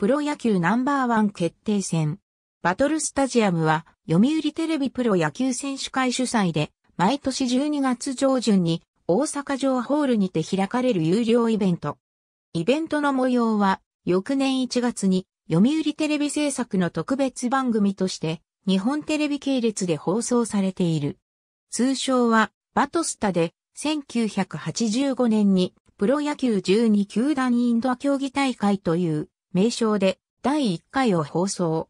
プロ野球ナンバーワン決定戦。バトルスタジアムは、読売テレビプロ野球選手会主催で、毎年12月上旬に大阪城ホールにて開かれる有料イベント。イベントの模様は、翌年1月に読売テレビ制作の特別番組として、日本テレビ系列で放送されている。通称は、バトスタで、1985年にプロ野球12球団インドア競技大会という名称で第1回を放送。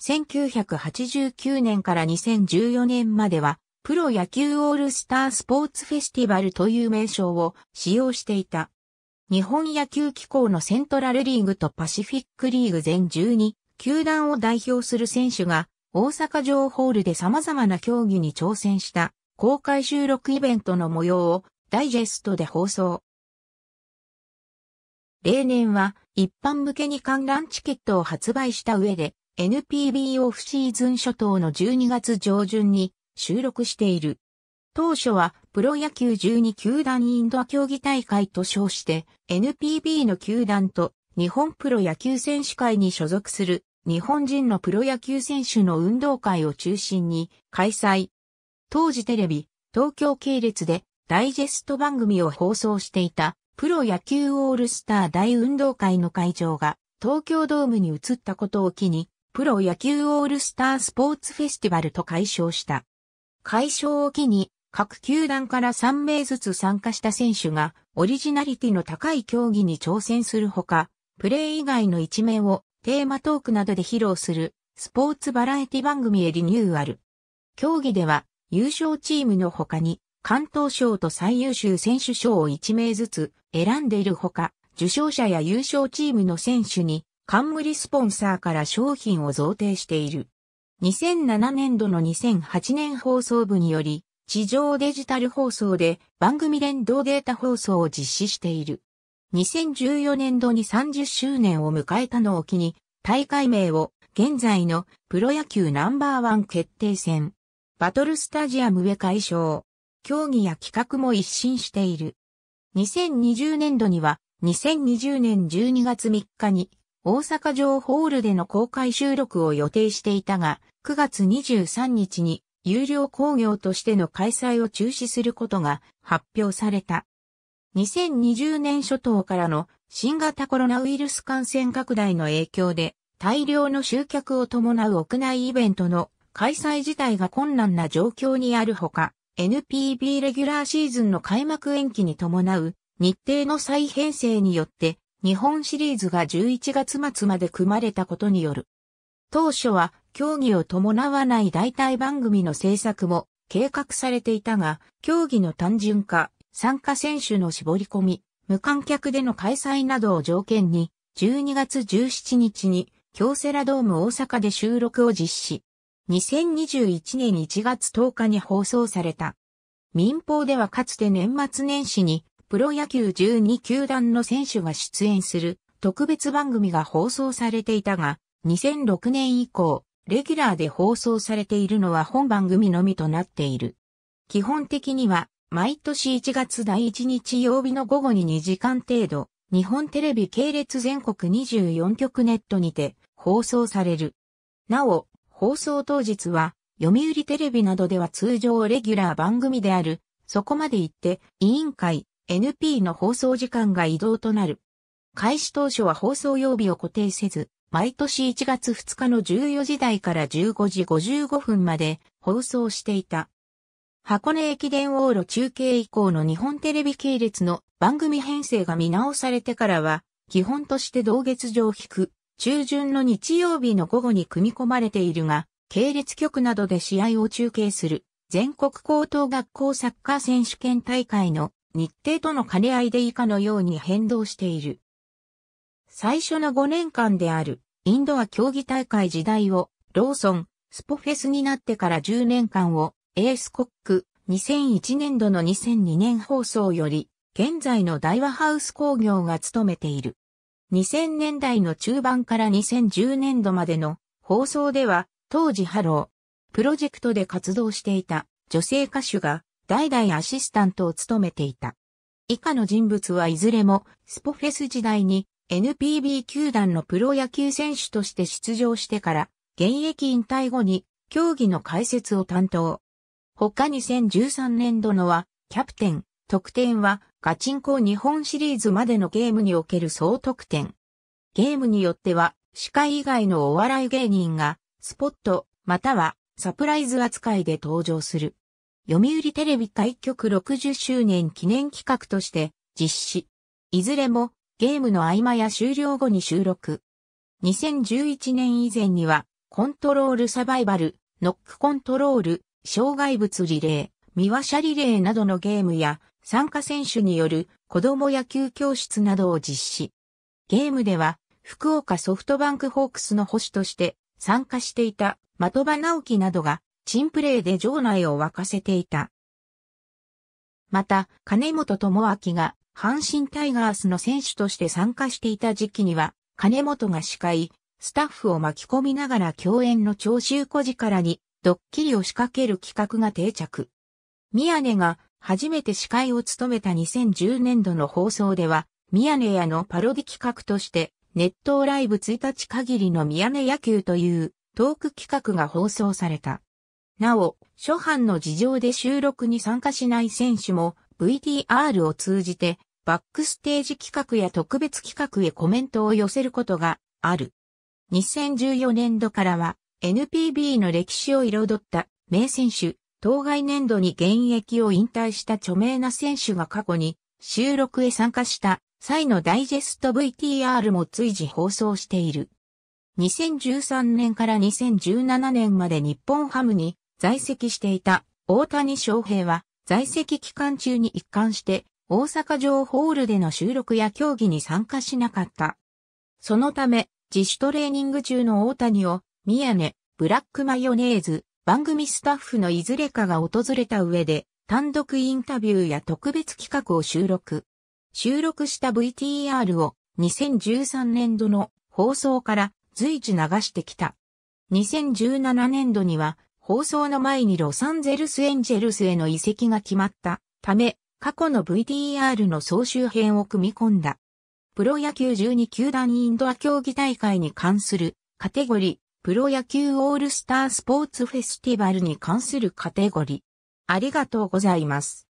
1989年から2014年までは、プロ野球オールスタースポーツフェスティバルという名称を使用していた。日本野球機構のセントラルリーグとパシフィックリーグ全12球団を代表する選手が大阪城ホールで様々な競技に挑戦した公開収録イベントの模様をダイジェストで放送。例年は一般向けに観覧チケットを発売した上で NPB オフシーズン初頭の12月上旬に収録している。当初はプロ野球12球団インドア競技大会と称して NPB の球団と日本プロ野球選手会に所属する日本人のプロ野球選手の運動会を中心に開催。当時テレビ、東京系列でダイジェスト番組を放送していたプロ野球オールスター大運動会の会場が東京ドームに移ったことを機に、プロ野球オールスタースポーツフェスティバルと解消した。解消を機に、各球団から3名ずつ参加した選手が、オリジナリティの高い競技に挑戦するほか、プレー以外の一面をテーマトークなどで披露するスポーツバラエティ番組へリニューアル。競技では優勝チームの他に関東賞と最優秀選手賞を1名ずつ選んでいるほか、受賞者や優勝チームの選手に冠スポンサーから商品を贈呈している。2007年度の2008年放送部により、地上デジタル放送で番組連動データ放送を実施している。2014年度に30周年を迎えたのを機に、大会名を現在のプロ野球ナンバーワン決定戦、バトルスタジアム上解消競技や企画も一新している。2020年度には、2020年12月3日に、大阪城ホールでの公開収録を予定していたが、9月23日に、有料工業としての開催を中止することが発表された。2020年初頭からの新型コロナウイルス感染拡大の影響で大量の集客を伴う屋内イベントの開催自体が困難な状況にあるほか、NPB レギュラーシーズンの開幕延期に伴う日程の再編成によって日本シリーズが11月末まで組まれたことによる。当初は競技を伴わない代替番組の制作も計画されていたが、競技の単純化、参加選手の絞り込み、無観客での開催などを条件に、12月17日に京セラドーム大阪で収録を実施。2021年1月10日に放送された。民放ではかつて年末年始にプロ野球12球団の選手が出演する特別番組が放送されていたが、2006年以降、レギュラーで放送されているのは本番組のみとなっている。基本的には、毎年1月第1日曜日の午後に2時間程度、日本テレビ系列全国24局ネットにて放送される。なお、放送当日は、読売テレビなどでは通常レギュラー番組である、そこまで行って、委員会、NP の放送時間が移動となる。開始当初は放送曜日を固定せず、毎年1月2日の14時台から15時55分まで放送していた。箱根駅伝往路中継以降の日本テレビ系列の番組編成が見直されてからは、基本として同月上引く中旬の日曜日の午後に組み込まれているが、系列局などで試合を中継する全国高等学校サッカー選手権大会の日程との兼ね合いで以下のように変動している。最初の5年間であるインドア競技大会時代をローソン、スポフェスになってから10年間をエースコック2001年度の2002年放送より現在の大和ハウス工業が務めている。2000年代の中盤から2010年度までの放送では、当時ハロー、プロジェクトで活動していた女性歌手が代々アシスタントを務めていた。以下の人物はいずれもスポフェス時代に NPB 球団のプロ野球選手として出場してから現役引退後に競技の解説を担当。他2013年度のはキャプテン、特典はガチンコ日本シリーズまでのゲームにおける総得点。ゲームによっては、司会以外のお笑い芸人が、スポット、または、サプライズ扱いで登場する。読売テレビ開局60周年記念企画として、実施。いずれも、ゲームの合間や終了後に収録。2011年以前には、コントロールサバイバル、ノックコントロール、障害物リレー、見ャリレーなどのゲームや、参加選手による子供野球教室などを実施。ゲームでは、福岡ソフトバンクホークスの保守として参加していた的場直樹などが、チンプレーで場内を沸かせていた。また、金本智明が阪神タイガースの選手として参加していた時期には、金本が司会、スタッフを巻き込みながら共演の聴衆小力にドッキリを仕掛ける企画が定着。宮根が初めて司会を務めた2010年度の放送では、ミヤネ屋のパロディ企画として、ネットライブ1日限りのミヤネ野球というトーク企画が放送された。なお、初版の事情で収録に参加しない選手も VTR を通じてバックステージ企画や特別企画へコメントを寄せることがある。2014年度からは NPB の歴史を彩った名選手、当該年度に現役を引退した著名な選手が過去に収録へ参加した際のダイジェスト VTR も随時放送している。2013年から2017年まで日本ハムに在籍していた大谷翔平は在籍期間中に一貫して大阪城ホールでの収録や競技に参加しなかった。そのため自主トレーニング中の大谷を宮根、ブラックマヨネーズ、番組スタッフのいずれかが訪れた上で、単独インタビューや特別企画を収録。収録した VTR を2013年度の放送から随時流してきた。2017年度には放送の前にロサンゼルスエンジェルスへの移籍が決まったため、過去の VTR の総集編を組み込んだ。プロ野球12球団インドア競技大会に関するカテゴリー。プロ野球オールスタースポーツフェスティバルに関するカテゴリー。ありがとうございます。